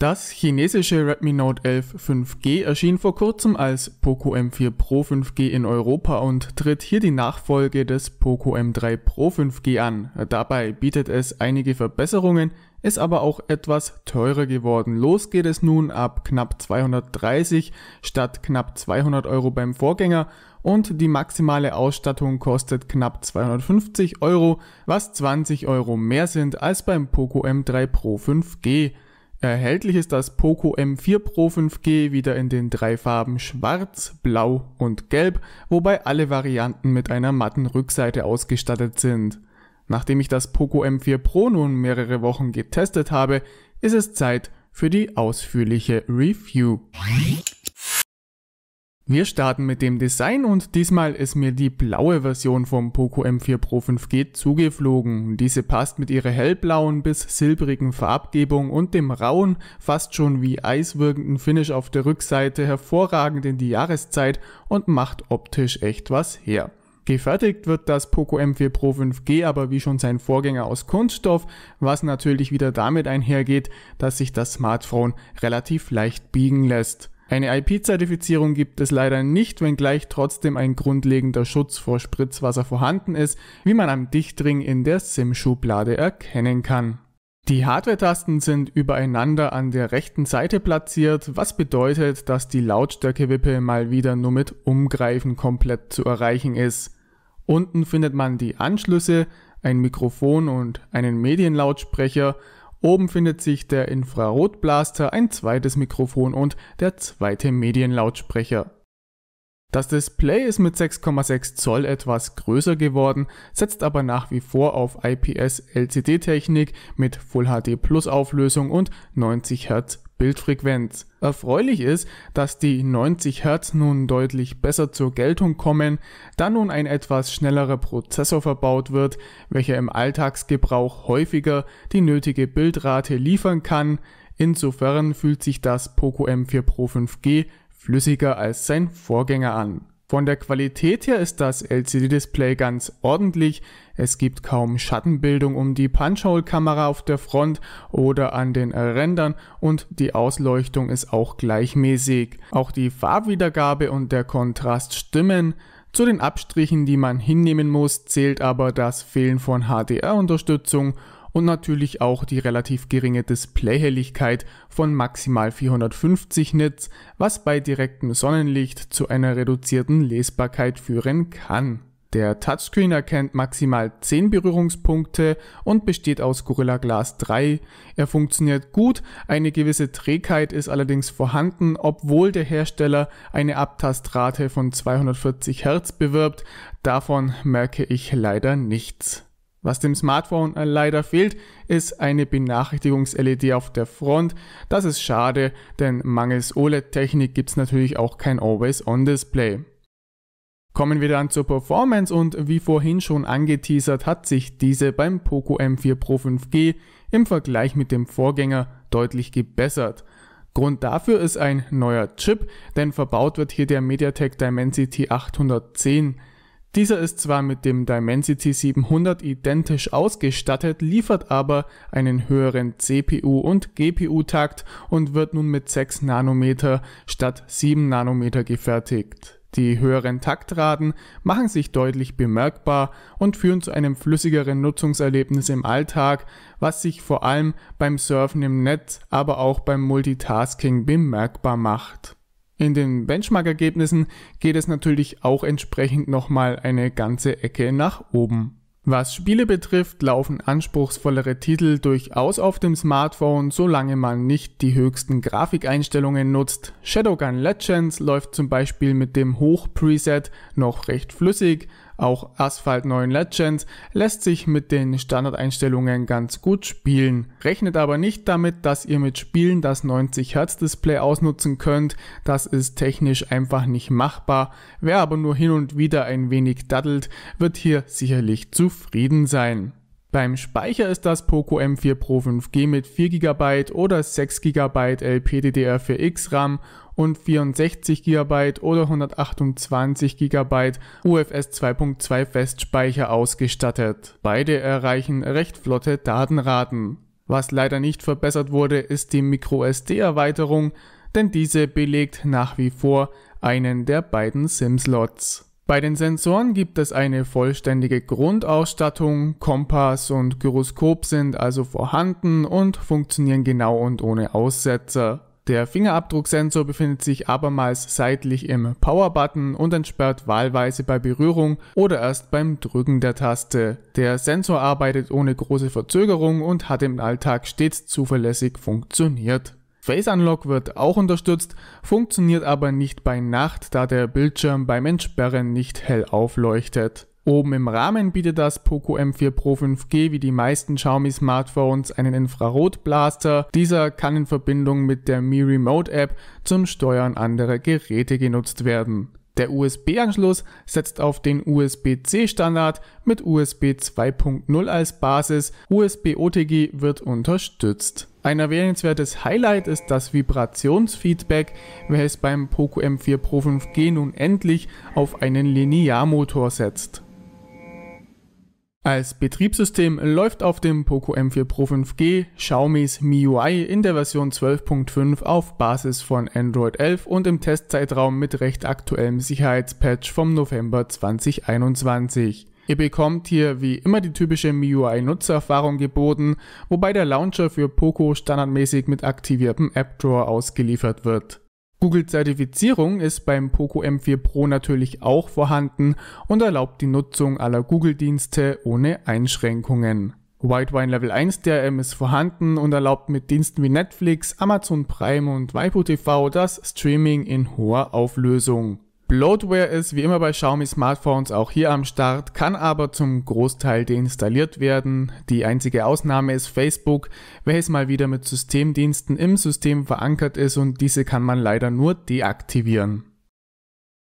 Das chinesische Redmi Note 11 5G erschien vor kurzem als Poco M4 Pro 5G in Europa und tritt hier die Nachfolge des Poco M3 Pro 5G an. Dabei bietet es einige Verbesserungen, ist aber auch etwas teurer geworden. Los geht es nun ab knapp 230 statt knapp 200 Euro beim Vorgänger und die maximale Ausstattung kostet knapp 250 Euro, was 20 Euro mehr sind als beim Poco M3 Pro 5G. Erhältlich ist das Poco M4 Pro 5G wieder in den drei Farben Schwarz, Blau und Gelb, wobei alle Varianten mit einer matten Rückseite ausgestattet sind. Nachdem ich das Poco M4 Pro nun mehrere Wochen getestet habe, ist es Zeit für die ausführliche Review. Wir starten mit dem Design und diesmal ist mir die blaue Version vom Poco M4 Pro 5G zugeflogen. Diese passt mit ihrer hellblauen bis silbrigen Farbgebung und dem rauen, fast schon wie Eis wirkenden Finish auf der Rückseite hervorragend in die Jahreszeit und macht optisch echt was her. Gefertigt wird das Poco M4 Pro 5G aber wie schon sein Vorgänger aus Kunststoff, was natürlich wieder damit einhergeht, dass sich das Smartphone relativ leicht biegen lässt. Eine IP-Zertifizierung gibt es leider nicht, wenngleich trotzdem ein grundlegender Schutz vor Spritzwasser vorhanden ist, wie man am Dichtring in der SIM-Schublade erkennen kann. Die Hardware-Tasten sind übereinander an der rechten Seite platziert, was bedeutet, dass die Lautstärkewippe mal wieder nur mit Umgreifen komplett zu erreichen ist. Unten findet man die Anschlüsse, ein Mikrofon und einen Medienlautsprecher Oben findet sich der Infrarotblaster, ein zweites Mikrofon und der zweite Medienlautsprecher. Das Display ist mit 6,6 Zoll etwas größer geworden, setzt aber nach wie vor auf IPS LCD-Technik mit Full HD Plus Auflösung und 90 Hz Bildfrequenz. Erfreulich ist, dass die 90 Hertz nun deutlich besser zur Geltung kommen, da nun ein etwas schnellerer Prozessor verbaut wird, welcher im Alltagsgebrauch häufiger die nötige Bildrate liefern kann. Insofern fühlt sich das Poco M4 Pro 5G flüssiger als sein Vorgänger an. Von der Qualität her ist das LCD-Display ganz ordentlich. Es gibt kaum Schattenbildung um die Punch-Hole-Kamera auf der Front oder an den Rändern und die Ausleuchtung ist auch gleichmäßig. Auch die Farbwiedergabe und der Kontrast stimmen. Zu den Abstrichen, die man hinnehmen muss, zählt aber das Fehlen von HDR-Unterstützung und natürlich auch die relativ geringe Displayhelligkeit von maximal 450 Nits, was bei direktem Sonnenlicht zu einer reduzierten Lesbarkeit führen kann. Der Touchscreen erkennt maximal 10 Berührungspunkte und besteht aus Gorilla Glass 3. Er funktioniert gut, eine gewisse Trägheit ist allerdings vorhanden, obwohl der Hersteller eine Abtastrate von 240 Hertz bewirbt. Davon merke ich leider nichts. Was dem Smartphone äh, leider fehlt, ist eine Benachrichtigungs-LED auf der Front. Das ist schade, denn mangels OLED-Technik gibt es natürlich auch kein Always-On-Display. Kommen wir dann zur Performance und wie vorhin schon angeteasert hat sich diese beim Poco M4 Pro 5G im Vergleich mit dem Vorgänger deutlich gebessert. Grund dafür ist ein neuer Chip, denn verbaut wird hier der MediaTek Dimensity 810. Dieser ist zwar mit dem Dimensity 700 identisch ausgestattet, liefert aber einen höheren CPU- und GPU-Takt und wird nun mit 6 Nanometer statt 7 Nanometer gefertigt. Die höheren Taktraten machen sich deutlich bemerkbar und führen zu einem flüssigeren Nutzungserlebnis im Alltag, was sich vor allem beim Surfen im Netz, aber auch beim Multitasking bemerkbar macht. In den Benchmark-Ergebnissen geht es natürlich auch entsprechend nochmal eine ganze Ecke nach oben. Was Spiele betrifft, laufen anspruchsvollere Titel durchaus auf dem Smartphone, solange man nicht die höchsten Grafikeinstellungen nutzt. Shadowgun Legends läuft zum Beispiel mit dem Hoch-Preset noch recht flüssig, auch Asphalt 9 Legends lässt sich mit den Standardeinstellungen ganz gut spielen. Rechnet aber nicht damit, dass ihr mit Spielen das 90 Hz Display ausnutzen könnt. Das ist technisch einfach nicht machbar. Wer aber nur hin und wieder ein wenig daddelt, wird hier sicherlich zufrieden sein. Beim Speicher ist das Poco M4 Pro 5G mit 4 GB oder 6 GB LPDDR4X RAM und 64 GB oder 128 GB UFS 2.2 Festspeicher ausgestattet. Beide erreichen recht flotte Datenraten. Was leider nicht verbessert wurde, ist die MicroSD-Erweiterung, denn diese belegt nach wie vor einen der beiden SIM-Slots. Bei den Sensoren gibt es eine vollständige Grundausstattung, Kompass und Gyroskop sind also vorhanden und funktionieren genau und ohne Aussetzer. Der Fingerabdrucksensor befindet sich abermals seitlich im Power-Button und entsperrt wahlweise bei Berührung oder erst beim Drücken der Taste. Der Sensor arbeitet ohne große Verzögerung und hat im Alltag stets zuverlässig funktioniert. Face Unlock wird auch unterstützt, funktioniert aber nicht bei Nacht, da der Bildschirm beim Entsperren nicht hell aufleuchtet. Oben im Rahmen bietet das Poco M4 Pro 5G wie die meisten Xiaomi Smartphones einen Infrarotblaster. Dieser kann in Verbindung mit der Mi Remote App zum Steuern anderer Geräte genutzt werden. Der USB-Anschluss setzt auf den USB-C-Standard mit USB 2.0 als Basis. USB-OTG wird unterstützt. Ein erwähnenswertes Highlight ist das Vibrationsfeedback, welches beim Poco M4 Pro 5G nun endlich auf einen Linearmotor setzt. Als Betriebssystem läuft auf dem Poco M4 Pro 5G Xiaomi's MIUI in der Version 12.5 auf Basis von Android 11 und im Testzeitraum mit recht aktuellem Sicherheitspatch vom November 2021. Ihr bekommt hier wie immer die typische MIUI Nutzererfahrung geboten, wobei der Launcher für Poco standardmäßig mit aktiviertem App Drawer ausgeliefert wird. Google-Zertifizierung ist beim Poco M4 Pro natürlich auch vorhanden und erlaubt die Nutzung aller Google-Dienste ohne Einschränkungen. White Wine Level 1 DRM ist vorhanden und erlaubt mit Diensten wie Netflix, Amazon Prime und Waipu TV das Streaming in hoher Auflösung. Bloatware ist wie immer bei Xiaomi Smartphones auch hier am Start, kann aber zum Großteil deinstalliert werden. Die einzige Ausnahme ist Facebook, welches mal wieder mit Systemdiensten im System verankert ist und diese kann man leider nur deaktivieren.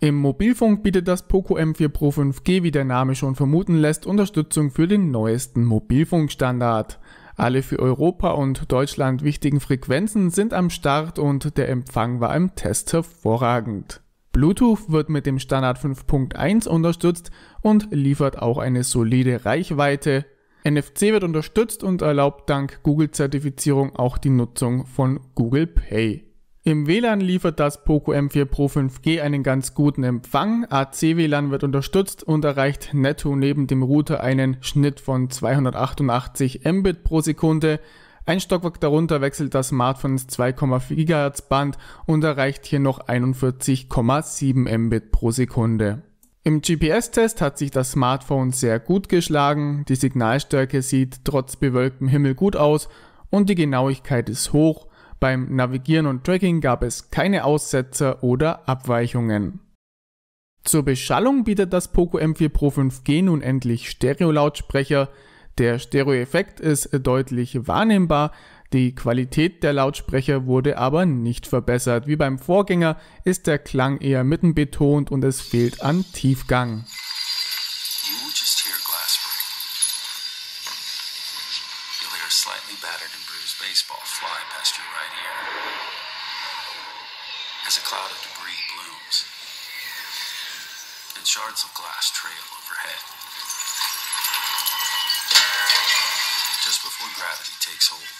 Im Mobilfunk bietet das Poco M4 Pro 5G, wie der Name schon vermuten lässt, Unterstützung für den neuesten Mobilfunkstandard. Alle für Europa und Deutschland wichtigen Frequenzen sind am Start und der Empfang war im Test hervorragend. Bluetooth wird mit dem Standard 5.1 unterstützt und liefert auch eine solide Reichweite. NFC wird unterstützt und erlaubt dank Google-Zertifizierung auch die Nutzung von Google Pay. Im WLAN liefert das Poco M4 Pro 5G einen ganz guten Empfang. AC-WLAN wird unterstützt und erreicht netto neben dem Router einen Schnitt von 288 Mbit pro Sekunde ein Stockwerk darunter wechselt das Smartphone ins 2,4 GHz Band und erreicht hier noch 41,7 Mbit pro Sekunde. Im GPS-Test hat sich das Smartphone sehr gut geschlagen, die Signalstärke sieht trotz bewölktem Himmel gut aus und die Genauigkeit ist hoch, beim Navigieren und Tracking gab es keine Aussetzer oder Abweichungen. Zur Beschallung bietet das Poco M4 Pro 5G nun endlich Stereo-Lautsprecher, der Stereoeffekt ist deutlich wahrnehmbar, die Qualität der Lautsprecher wurde aber nicht verbessert. Wie beim Vorgänger ist der Klang eher mittenbetont und es fehlt an Tiefgang. glass trail overhead. Just before gravity takes hold,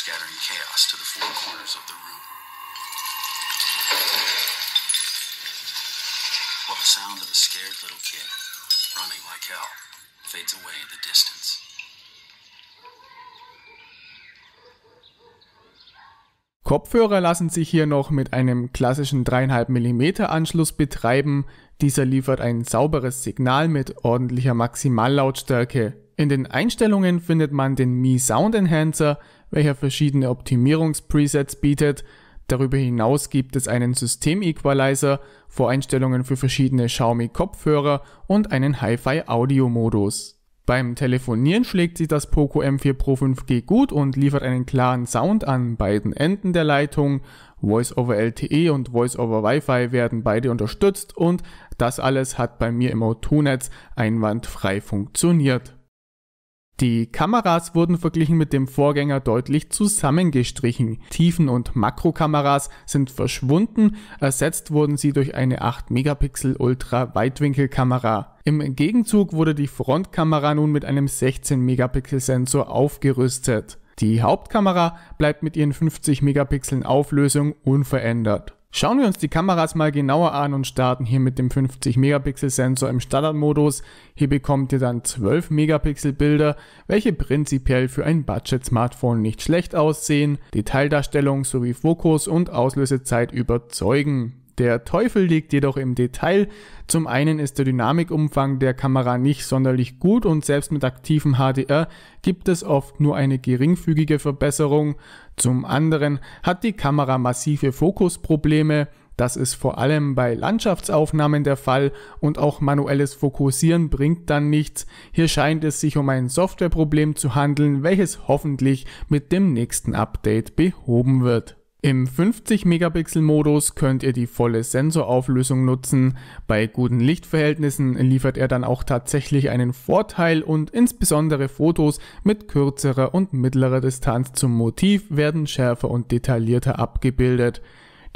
scattering chaos to the four corners of the room. While the sound of a scared little kid, running like hell, fades away in the distance. Kopfhörer lassen sich hier noch mit einem klassischen 3,5 mm Anschluss betreiben, dieser liefert ein sauberes Signal mit ordentlicher Maximallautstärke. In den Einstellungen findet man den Mi Sound Enhancer, welcher verschiedene Optimierungspresets bietet. Darüber hinaus gibt es einen System Equalizer, Voreinstellungen für verschiedene Xiaomi Kopfhörer und einen Hi-Fi Audio Modus. Beim Telefonieren schlägt sich das Poco M4 Pro 5G gut und liefert einen klaren Sound an beiden Enden der Leitung. Voice over LTE und Voice over Wi-Fi werden beide unterstützt und das alles hat bei mir im O2-Netz einwandfrei funktioniert. Die Kameras wurden verglichen mit dem Vorgänger deutlich zusammengestrichen. Tiefen- und Makrokameras sind verschwunden, ersetzt wurden sie durch eine 8 Megapixel Ultra Weitwinkelkamera. Im Gegenzug wurde die Frontkamera nun mit einem 16 Megapixel Sensor aufgerüstet. Die Hauptkamera bleibt mit ihren 50 Megapixeln Auflösung unverändert. Schauen wir uns die Kameras mal genauer an und starten hier mit dem 50 Megapixel Sensor im Standardmodus. Hier bekommt ihr dann 12 Megapixel Bilder, welche prinzipiell für ein Budget Smartphone nicht schlecht aussehen, Detaildarstellung sowie Fokus und Auslösezeit überzeugen. Der Teufel liegt jedoch im Detail. Zum einen ist der Dynamikumfang der Kamera nicht sonderlich gut und selbst mit aktivem HDR gibt es oft nur eine geringfügige Verbesserung. Zum anderen hat die Kamera massive Fokusprobleme. Das ist vor allem bei Landschaftsaufnahmen der Fall und auch manuelles Fokussieren bringt dann nichts. Hier scheint es sich um ein Softwareproblem zu handeln, welches hoffentlich mit dem nächsten Update behoben wird. Im 50-Megapixel-Modus könnt ihr die volle Sensorauflösung nutzen. Bei guten Lichtverhältnissen liefert er dann auch tatsächlich einen Vorteil und insbesondere Fotos mit kürzerer und mittlerer Distanz zum Motiv werden schärfer und detaillierter abgebildet.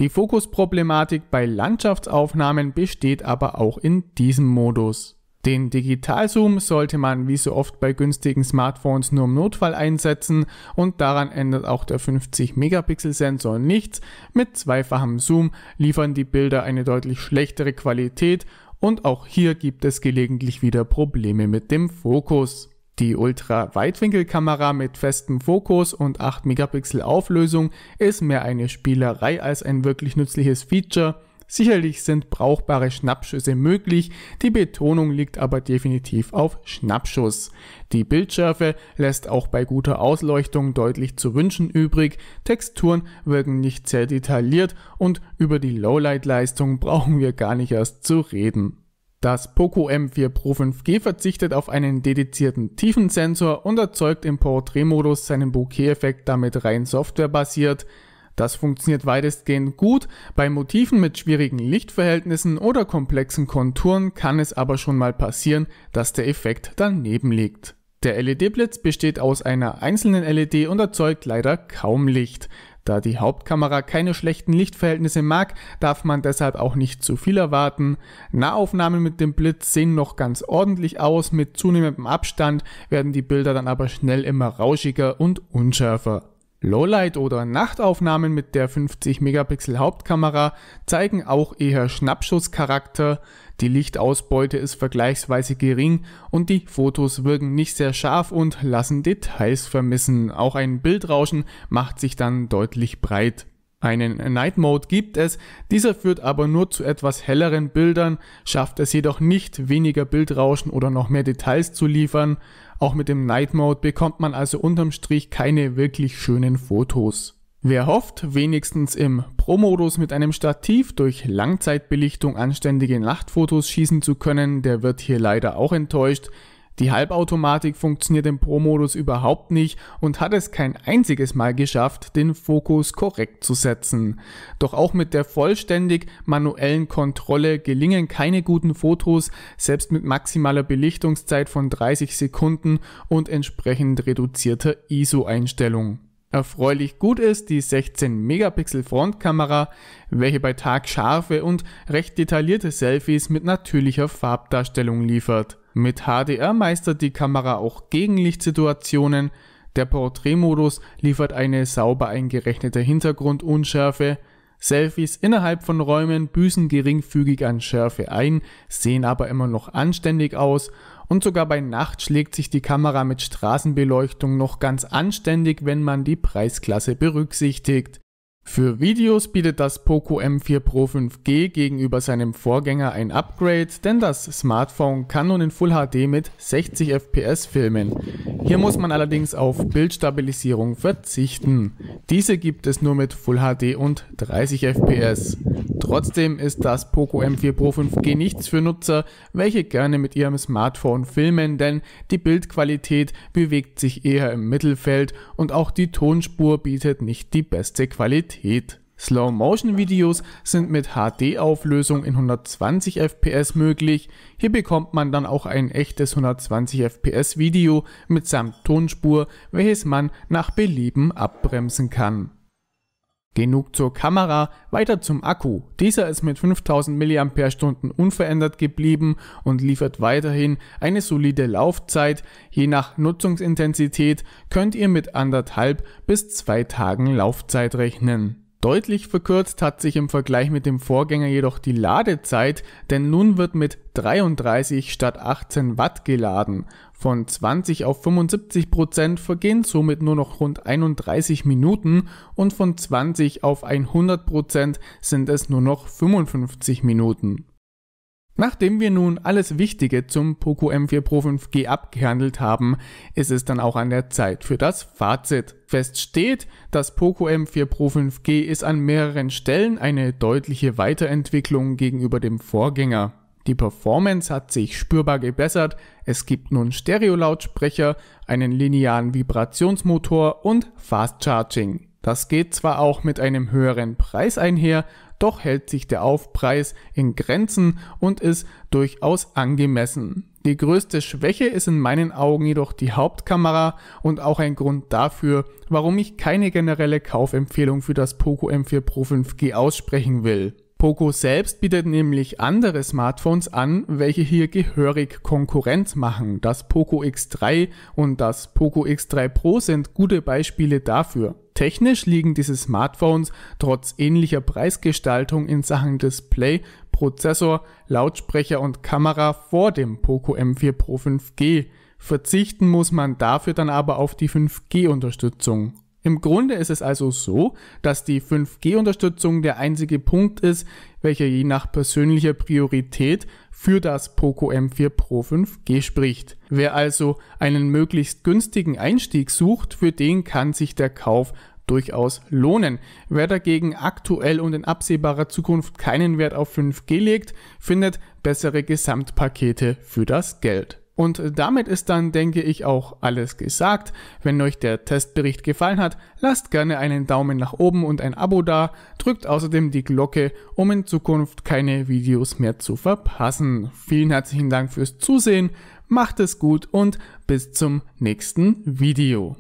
Die Fokusproblematik bei Landschaftsaufnahmen besteht aber auch in diesem Modus. Den Digitalzoom sollte man wie so oft bei günstigen Smartphones nur im Notfall einsetzen und daran ändert auch der 50 Megapixel Sensor nichts. Mit zweifachem Zoom liefern die Bilder eine deutlich schlechtere Qualität und auch hier gibt es gelegentlich wieder Probleme mit dem Fokus. Die Ultra-Weitwinkelkamera mit festem Fokus und 8 Megapixel Auflösung ist mehr eine Spielerei als ein wirklich nützliches Feature. Sicherlich sind brauchbare Schnappschüsse möglich, die Betonung liegt aber definitiv auf Schnappschuss. Die Bildschärfe lässt auch bei guter Ausleuchtung deutlich zu wünschen übrig, Texturen wirken nicht sehr detailliert und über die Lowlight-Leistung brauchen wir gar nicht erst zu reden. Das Poco M4 Pro 5G verzichtet auf einen dedizierten Tiefensensor und erzeugt im Porträtmodus seinen Bokeh-Effekt damit rein softwarebasiert. Das funktioniert weitestgehend gut, bei Motiven mit schwierigen Lichtverhältnissen oder komplexen Konturen kann es aber schon mal passieren, dass der Effekt daneben liegt. Der LED-Blitz besteht aus einer einzelnen LED und erzeugt leider kaum Licht. Da die Hauptkamera keine schlechten Lichtverhältnisse mag, darf man deshalb auch nicht zu viel erwarten. Nahaufnahmen mit dem Blitz sehen noch ganz ordentlich aus, mit zunehmendem Abstand werden die Bilder dann aber schnell immer rauschiger und unschärfer. Lowlight oder Nachtaufnahmen mit der 50 Megapixel Hauptkamera zeigen auch eher Schnappschusscharakter, die Lichtausbeute ist vergleichsweise gering und die Fotos wirken nicht sehr scharf und lassen Details vermissen. Auch ein Bildrauschen macht sich dann deutlich breit. Einen Night Mode gibt es, dieser führt aber nur zu etwas helleren Bildern, schafft es jedoch nicht, weniger Bildrauschen oder noch mehr Details zu liefern. Auch mit dem Night Mode bekommt man also unterm Strich keine wirklich schönen Fotos. Wer hofft, wenigstens im Pro-Modus mit einem Stativ durch Langzeitbelichtung anständige Nachtfotos schießen zu können, der wird hier leider auch enttäuscht, die Halbautomatik funktioniert im Pro-Modus überhaupt nicht und hat es kein einziges Mal geschafft, den Fokus korrekt zu setzen. Doch auch mit der vollständig manuellen Kontrolle gelingen keine guten Fotos, selbst mit maximaler Belichtungszeit von 30 Sekunden und entsprechend reduzierter ISO-Einstellung. Erfreulich gut ist die 16 Megapixel Frontkamera, welche bei Tag scharfe und recht detaillierte Selfies mit natürlicher Farbdarstellung liefert. Mit HDR meistert die Kamera auch Gegenlichtsituationen, der Porträtmodus liefert eine sauber eingerechnete Hintergrundunschärfe, Selfies innerhalb von Räumen büßen geringfügig an Schärfe ein, sehen aber immer noch anständig aus und sogar bei Nacht schlägt sich die Kamera mit Straßenbeleuchtung noch ganz anständig, wenn man die Preisklasse berücksichtigt. Für Videos bietet das Poco M4 Pro 5G gegenüber seinem Vorgänger ein Upgrade, denn das Smartphone kann nun in Full HD mit 60 FPS filmen. Hier muss man allerdings auf Bildstabilisierung verzichten. Diese gibt es nur mit Full HD und 30 FPS. Trotzdem ist das Poco M4 Pro 5G nichts für Nutzer, welche gerne mit ihrem Smartphone filmen, denn die Bildqualität bewegt sich eher im Mittelfeld und auch die Tonspur bietet nicht die beste Qualität. Qualität. Slow-Motion-Videos sind mit HD-Auflösung in 120 FPS möglich. Hier bekommt man dann auch ein echtes 120 FPS Video mitsamt Tonspur, welches man nach Belieben abbremsen kann. Genug zur Kamera, weiter zum Akku. Dieser ist mit 5000 mAh unverändert geblieben und liefert weiterhin eine solide Laufzeit. Je nach Nutzungsintensität könnt ihr mit anderthalb bis zwei Tagen Laufzeit rechnen. Deutlich verkürzt hat sich im Vergleich mit dem Vorgänger jedoch die Ladezeit, denn nun wird mit 33 statt 18 Watt geladen. Von 20 auf 75 Prozent vergehen somit nur noch rund 31 Minuten und von 20 auf 100 Prozent sind es nur noch 55 Minuten. Nachdem wir nun alles Wichtige zum Poco M4 Pro 5G abgehandelt haben, ist es dann auch an der Zeit für das Fazit. Fest steht, das Poco M4 Pro 5G ist an mehreren Stellen eine deutliche Weiterentwicklung gegenüber dem Vorgänger. Die Performance hat sich spürbar gebessert, es gibt nun Stereo-Lautsprecher, einen linearen Vibrationsmotor und Fast Charging. Das geht zwar auch mit einem höheren Preis einher, doch hält sich der Aufpreis in Grenzen und ist durchaus angemessen. Die größte Schwäche ist in meinen Augen jedoch die Hauptkamera und auch ein Grund dafür, warum ich keine generelle Kaufempfehlung für das Poco M4 Pro 5G aussprechen will. Poco selbst bietet nämlich andere Smartphones an, welche hier gehörig Konkurrenz machen. Das Poco X3 und das Poco X3 Pro sind gute Beispiele dafür. Technisch liegen diese Smartphones trotz ähnlicher Preisgestaltung in Sachen Display, Prozessor, Lautsprecher und Kamera vor dem Poco M4 Pro 5G. Verzichten muss man dafür dann aber auf die 5G-Unterstützung. Im Grunde ist es also so, dass die 5G-Unterstützung der einzige Punkt ist, welcher je nach persönlicher Priorität für das Poco M4 Pro 5G spricht. Wer also einen möglichst günstigen Einstieg sucht, für den kann sich der Kauf durchaus lohnen. Wer dagegen aktuell und in absehbarer Zukunft keinen Wert auf 5G legt, findet bessere Gesamtpakete für das Geld. Und äh, damit ist dann, denke ich, auch alles gesagt. Wenn euch der Testbericht gefallen hat, lasst gerne einen Daumen nach oben und ein Abo da, drückt außerdem die Glocke, um in Zukunft keine Videos mehr zu verpassen. Vielen herzlichen Dank fürs Zusehen, macht es gut und bis zum nächsten Video.